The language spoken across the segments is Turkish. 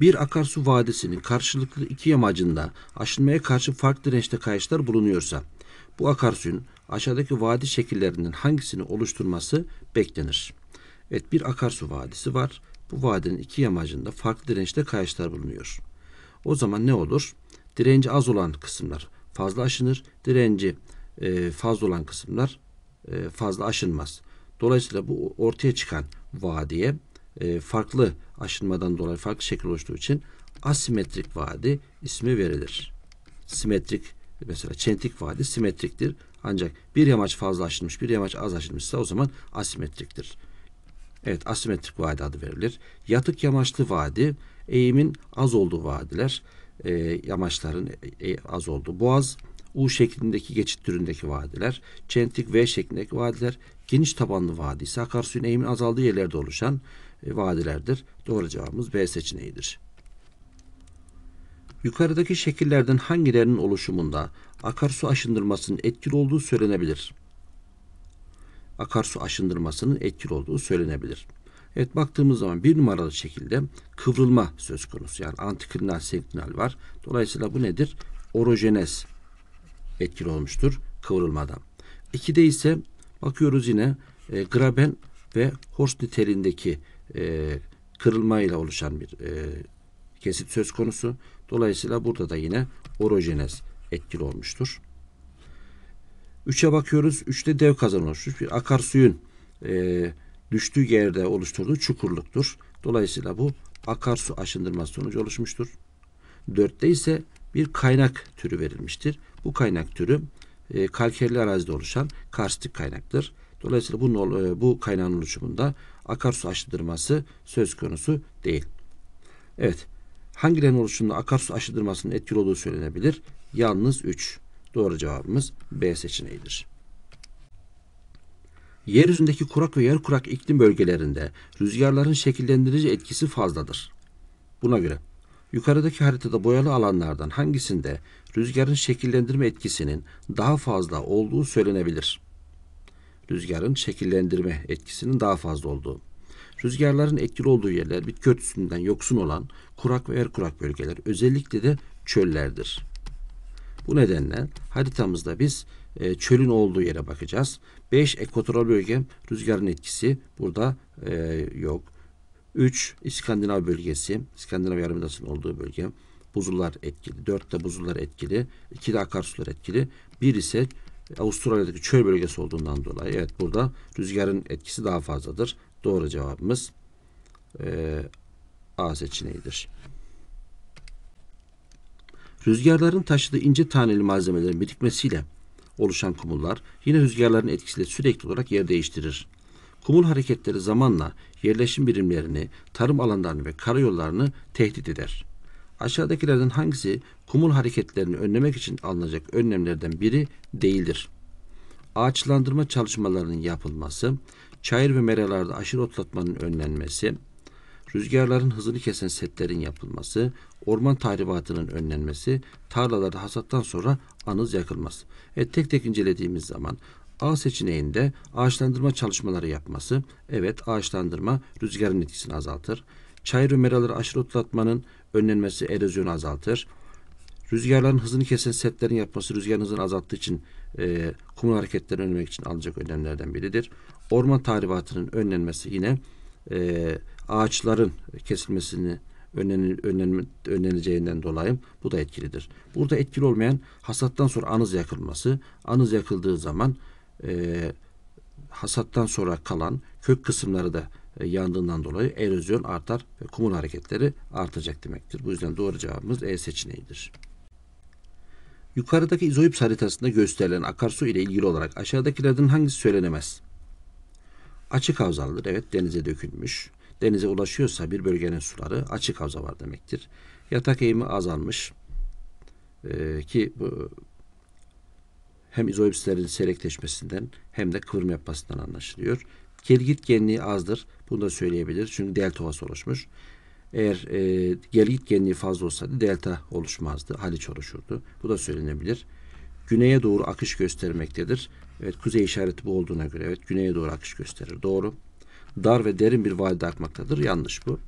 Bir akarsu vadisinin karşılıklı iki yamacında aşınmaya karşı farklı dirençte kayışlar bulunuyorsa bu akarsuyun aşağıdaki vadi şekillerinin hangisini oluşturması beklenir? Evet bir akarsu vadisi var. Bu vadinin iki yamacında farklı dirençte kayışlar bulunuyor. O zaman ne olur? Direnci az olan kısımlar fazla aşınır. Direnci e, fazla olan kısımlar e, fazla aşınmaz. Dolayısıyla bu ortaya çıkan vadiye e, farklı aşınmadan dolayı farklı şekil oluştuğu için asimetrik vadi ismi verilir. Simetrik mesela çentik vadi simetriktir. Ancak bir yamaç fazla aşınmış, bir yamaç az aşınmışsa o zaman asimetriktir. Evet, asimetrik vadi adı verilir. Yatık yamaçlı vadi, eğimin az olduğu vadiler, e, yamaçların e, az olduğu boğaz, U şeklindeki geçit türündeki vadiler, çentik V şeklindeki vadiler, geniş tabanlı vadi ise akarsuyun eğimin azaldığı yerlerde oluşan e, vadilerdir. Doğru cevabımız B seçeneğidir. Yukarıdaki şekillerden hangilerinin oluşumunda akarsu aşındırmasının etkili olduğu söylenebilir? Akarsu aşındırmasının etkili olduğu söylenebilir. Evet baktığımız zaman bir numaralı şekilde kıvrılma söz konusu. Yani antiklinal, senklinal var. Dolayısıyla bu nedir? Orojenez etkili olmuştur kıvrılmadan. 2'de ise bakıyoruz yine e, graben ve horst niteliğindeki e, kırılmayla oluşan bir e, kesit söz konusu. Dolayısıyla burada da yine orojenez etkili olmuştur. Üçe bakıyoruz. Üçte dev kazan oluşmuş. Bir akarsuyun e, düştüğü yerde oluşturduğu çukurluktur. Dolayısıyla bu akarsu aşındırması sonucu oluşmuştur. 4'te ise bir kaynak türü verilmiştir. Bu kaynak türü e, kalkerli arazide oluşan karstik kaynaktır. Dolayısıyla bunun, e, bu kaynağın oluşumunda akarsu aşındırması söz konusu değil. Evet. Hangilerinin oluşumunda akarsu aşındırmasının etkili olduğu söylenebilir? Yalnız 3. Doğru cevabımız B seçeneğidir. Yeryüzündeki kurak ve yer kurak iklim bölgelerinde rüzgarların şekillendirici etkisi fazladır. Buna göre Yukarıdaki haritada boyalı alanlardan hangisinde rüzgarın şekillendirme etkisinin daha fazla olduğu söylenebilir? Rüzgarın şekillendirme etkisinin daha fazla olduğu. Rüzgarların etkili olduğu yerler bitki örtüsünden yoksun olan kurak ve er kurak bölgeler özellikle de çöllerdir. Bu nedenle haritamızda biz e, çölün olduğu yere bakacağız. 5 ekvatoral bölge rüzgarın etkisi burada e, yok. 3 İskandinav bölgesi, İskandinav Yarımadası'nın olduğu bölge. Buzullar etkili. 4 de buzullar etkili. 2 de akarsular etkili. 1 ise Avustralya'daki çöl bölgesi olduğundan dolayı. Evet burada rüzgarın etkisi daha fazladır. Doğru cevabımız e, A seçeneğidir. Rüzgarların taşıdığı ince taneli malzemelerin birikmesiyle oluşan kumullar yine rüzgarların etkisiyle sürekli olarak yer değiştirir. Kumul hareketleri zamanla yerleşim birimlerini, tarım alanlarını ve karayollarını tehdit eder. Aşağıdakilerden hangisi kumul hareketlerini önlemek için alınacak önlemlerden biri değildir? Ağaçlandırma çalışmalarının yapılması, çayır ve meralarda aşırı otlatmanın önlenmesi, rüzgarların hızını kesen setlerin yapılması, orman tahribatının önlenmesi, tarlalarda hasattan sonra anız yakılması. E tek tek incelediğimiz zaman A seçeneğinde ağaçlandırma çalışmaları yapması. Evet ağaçlandırma rüzgarın etkisini azaltır. Çayır rümeraları aşırı otlatmanın önlenmesi erozyonu azaltır. Rüzgarların hızını kesen setlerin yapması rüzgarın hızını azalttığı için e, kumul hareketlerini önlemek için alacak önlemlerden biridir. Orman tahribatının önlenmesi yine e, ağaçların kesilmesini önlen, önlen, önleneceğinden dolayı bu da etkilidir. Burada etkili olmayan hasattan sonra anız yakılması, anız yakıldığı zaman e, hasattan sonra kalan kök kısımları da e, yandığından dolayı erozyon artar ve kumun hareketleri artacak demektir. Bu yüzden doğru cevabımız E seçeneğidir. Yukarıdaki izoips haritasında gösterilen akarsu ile ilgili olarak aşağıdakilerden hangisi söylenemez? Açık havzalıdır. Evet denize dökülmüş. Denize ulaşıyorsa bir bölgenin suları açık havza var demektir. Yatak eğimi azalmış. Ee, ki bu hem izoipslerin seyrekleşmesinden hem de kıvrım yapmasından anlaşılıyor. Gelgit genliği azdır. Bunu da söyleyebilir. Çünkü delta ovası oluşmuş. Eğer e, gelgit genliği fazla olsaydı delta oluşmazdı. Haliç oluşurdu. Bu da söylenebilir. Güneye doğru akış göstermektedir. Evet kuzey işareti bu olduğuna göre evet güneye doğru akış gösterir. Doğru. Dar ve derin bir vadide akmaktadır. Yanlış bu.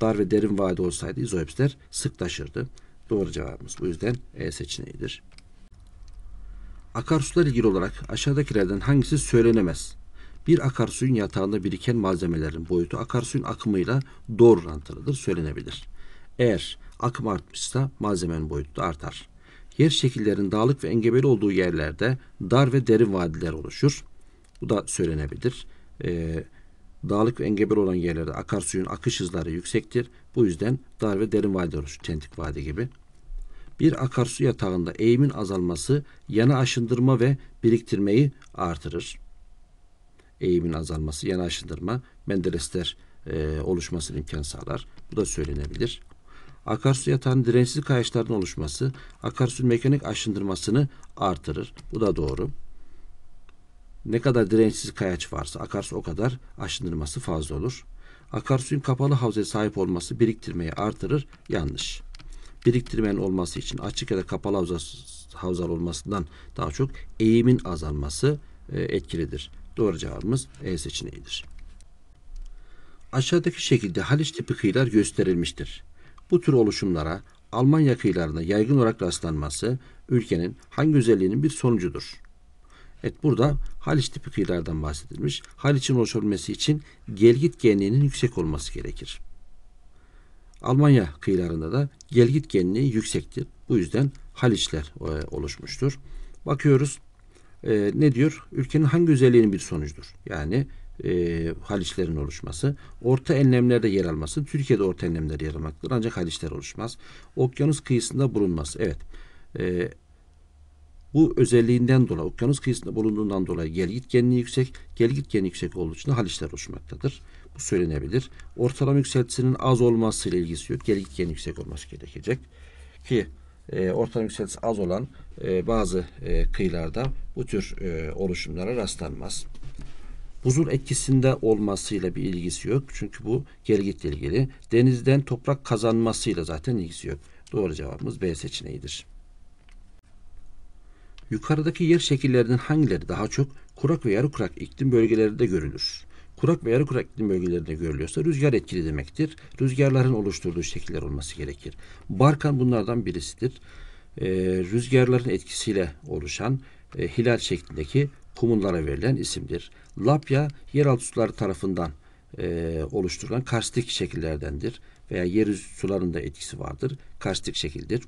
Dar ve derin vadide olsaydı izoipsler sıklaşırdı. Doğru cevabımız bu yüzden E seçeneğidir. Akarsular ilgili olarak aşağıdakilerden hangisi söylenemez? Bir akarsuyun yatağında biriken malzemelerin boyutu akarsuyun akımıyla doğru orantılıdır söylenebilir. Eğer akım artmışsa malzemenin boyutu da artar. Yer şekillerinin dağlık ve engebeli olduğu yerlerde dar ve derin vadiler oluşur. Bu da söylenebilir. Ee, dağlık ve engebel olan yerlerde akarsuyun akış hızları yüksektir. Bu yüzden dar ve derin vadiler oluşur. Çentik vadi gibi. Bir akarsu yatağında eğimin azalması yana aşındırma ve biriktirmeyi artırır. Eğimin azalması, yana aşındırma, Menderesler e, oluşmasını imkan sağlar. Bu da söylenebilir. Akarsu yatağının dirençsiz kayaçlardan oluşması akarsu mekanik aşındırmasını artırır. Bu da doğru. Ne kadar dirençsiz kayaç varsa akarsu o kadar aşındırması fazla olur. Akarsuyun kapalı havzaya sahip olması biriktirmeyi artırır. Yanlış biriktirmenin olması için açık ya da kapalı havza, havzal olmasından daha çok eğimin azalması e, etkilidir. Doğru cevabımız E seçeneğidir. Aşağıdaki şekilde Haliç tipi kıyılar gösterilmiştir. Bu tür oluşumlara Almanya kıyılarında yaygın olarak rastlanması ülkenin hangi özelliğinin bir sonucudur? Evet burada Haliç tipi kıyılardan bahsedilmiş. Haliç'in oluşabilmesi için gelgit genliğinin yüksek olması gerekir. Almanya kıyılarında da gelgit genliği yüksektir. Bu yüzden Haliçler e, oluşmuştur. Bakıyoruz e, ne diyor? Ülkenin hangi özelliğinin bir sonucudur? Yani e, Haliçlerin oluşması. Orta enlemlerde yer alması. Türkiye'de orta enlemlerde yer almaktadır. Ancak Haliçler oluşmaz. Okyanus kıyısında bulunması. Evet. E, bu özelliğinden dolayı okyanus kıyısında bulunduğundan dolayı gelgit genliği yüksek, gelgit geni yüksek olduğu için de haliçler oluşmaktadır. Bu söylenebilir. Ortalama yükseltisinin az olmasıyla ilgisi yok. Gelgit geni yüksek olması gerekecek. Ki e, ortalama yükseltisi az olan e, bazı e, kıyılarda bu tür e, oluşumlara rastlanmaz. Buzul etkisinde olmasıyla bir ilgisi yok. Çünkü bu gelgitle ilgili. Denizden toprak kazanmasıyla zaten ilgisi yok. Doğru cevabımız B seçeneğidir. Yukarıdaki yer şekillerinin hangileri daha çok kurak ve yarı kurak iklim bölgelerinde görülür? Kurak ve yarı kurak iklim bölgelerinde görülüyorsa rüzgar etkili demektir. Rüzgarların oluşturduğu şekiller olması gerekir. Barkan bunlardan birisidir. Ee, rüzgarların etkisiyle oluşan e, hilal şeklindeki kumunlara verilen isimdir. Lapya yeraltı suları tarafından e, oluşturulan karstik şekillerdendir veya yer sularında etkisi vardır. Karstik şekildir.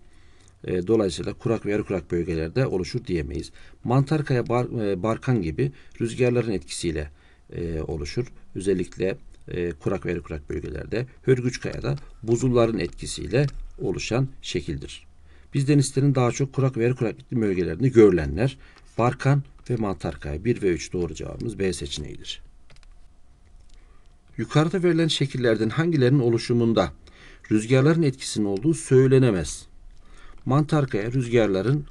E, dolayısıyla kurak ve yarı kurak bölgelerde oluşur diyemeyiz. Mantarkaya bar, e, barkan gibi rüzgarların etkisiyle e, oluşur. Özellikle e, kurak ve yarı kurak bölgelerde. Hörgüçkaya'da buzulların etkisiyle oluşan şekildir. Biz denizlerin daha çok kurak ve yarı kurak iklim bölgelerinde görülenler Barkan ve Mantarkaya 1 ve 3 doğru cevabımız B seçeneğidir. Yukarıda verilen şekillerden hangilerinin oluşumunda rüzgarların etkisinin olduğu söylenemez mantarkaya rüzgarların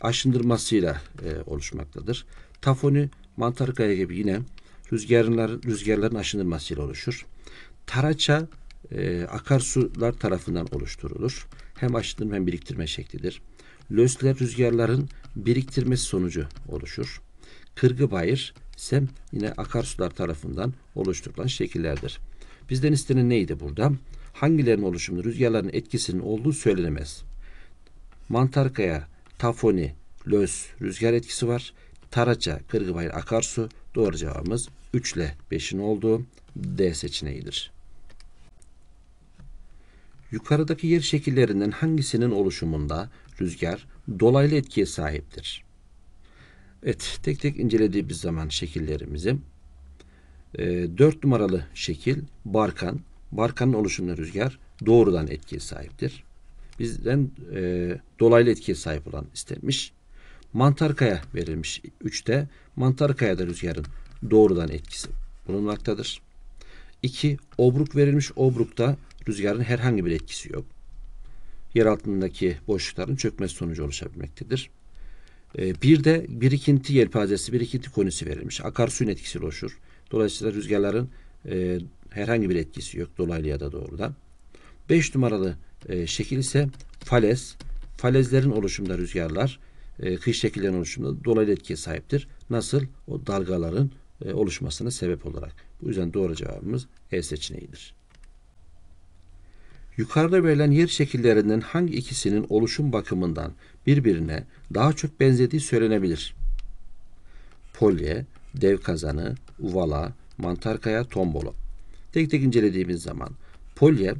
aşındırmasıyla e, oluşmaktadır. Tafoni mantarkaya gibi yine rüzgarların, rüzgarların aşındırmasıyla oluşur. Taraça e, akarsular tarafından oluşturulur. Hem aşındırma hem biriktirme şeklidir. Lösler rüzgarların biriktirmesi sonucu oluşur. Kırgı bayır ise yine akarsular tarafından oluşturulan şekillerdir. Bizden istenen neydi burada? hangilerinin oluşumu rüzgarların etkisinin olduğu söylenemez. Mantarkaya, Tafoni, Löz rüzgar etkisi var. Taraca, Kırgıbayır, akarsu doğru cevabımız 3 ile 5'in olduğu D seçeneğidir. Yukarıdaki yer şekillerinden hangisinin oluşumunda rüzgar dolaylı etkiye sahiptir? Evet, tek tek incelediğimiz zaman şekillerimizi 4 e, numaralı şekil Barkan, Barkanın oluşumuna rüzgar doğrudan etkiye sahiptir. Bizden e, dolaylı etkiye sahip olan istenmiş. Mantarkaya verilmiş üçte 3'te. Mantarkaya'da rüzgarın doğrudan etkisi bulunmaktadır. İki Obruk verilmiş. Obruk'ta rüzgarın herhangi bir etkisi yok. Yer altındaki boşlukların çökmesi sonucu oluşabilmektedir. E, bir de birikinti yelpazesi, birikinti konisi verilmiş. Akarsuyun etkisi oluşur. Dolayısıyla rüzgarların e, herhangi bir etkisi yok dolaylı ya da doğrudan. 5 numaralı e, şekil ise falez. Falezlerin oluşumunda rüzgarlar e, kıyı şekillerin oluşumunda dolaylı etkiye sahiptir. Nasıl? O dalgaların e, oluşmasına sebep olarak. Bu yüzden doğru cevabımız E seçeneğidir. Yukarıda verilen yer şekillerinden hangi ikisinin oluşum bakımından birbirine daha çok benzediği söylenebilir? Polye, dev kazanı, uvala, mantarkaya, tombolo. Tek tek incelediğimiz zaman polye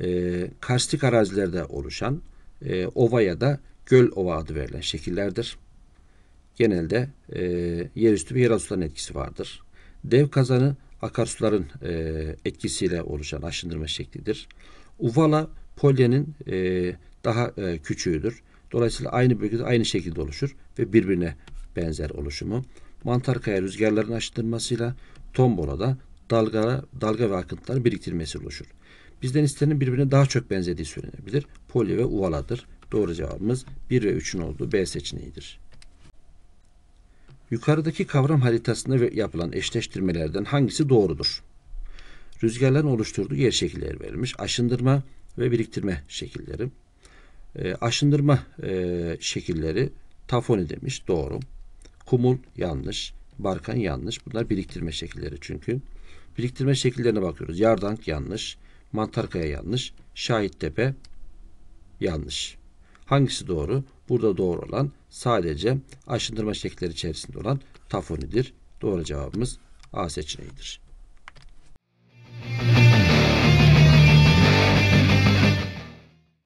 e, karstik arazilerde oluşan e, ova ya da göl ova adı verilen şekillerdir. Genelde e, yerüstü bir yeraltıların etkisi vardır. Dev kazanı akarsuların e, etkisiyle oluşan aşındırma şeklidir. Uvala polyenin e, daha e, küçüğüdür. Dolayısıyla aynı bölgede aynı şekilde oluşur ve birbirine benzer oluşumu. mantar Mantarkaya rüzgarların aşındırmasıyla tombola da dalga, dalga ve akıntıların biriktirmesi oluşur. Bizden istenen birbirine daha çok benzediği söylenebilir. Poli ve uvaladır. Doğru cevabımız 1 ve 3'ün olduğu B seçeneğidir. Yukarıdaki kavram haritasında yapılan eşleştirmelerden hangisi doğrudur? Rüzgarların oluşturduğu yer şekilleri verilmiş. Aşındırma ve biriktirme şekilleri. E, aşındırma e, şekilleri tafoni demiş. Doğru. Kumul yanlış. Barkan yanlış. Bunlar biriktirme şekilleri çünkü. Biriktirme şekillerine bakıyoruz. Yardank yanlış. Mantarkaya yanlış. şahit tepe yanlış. Hangisi doğru? Burada doğru olan sadece aşındırma şekilleri içerisinde olan tafonidir. Doğru cevabımız A seçeneğidir.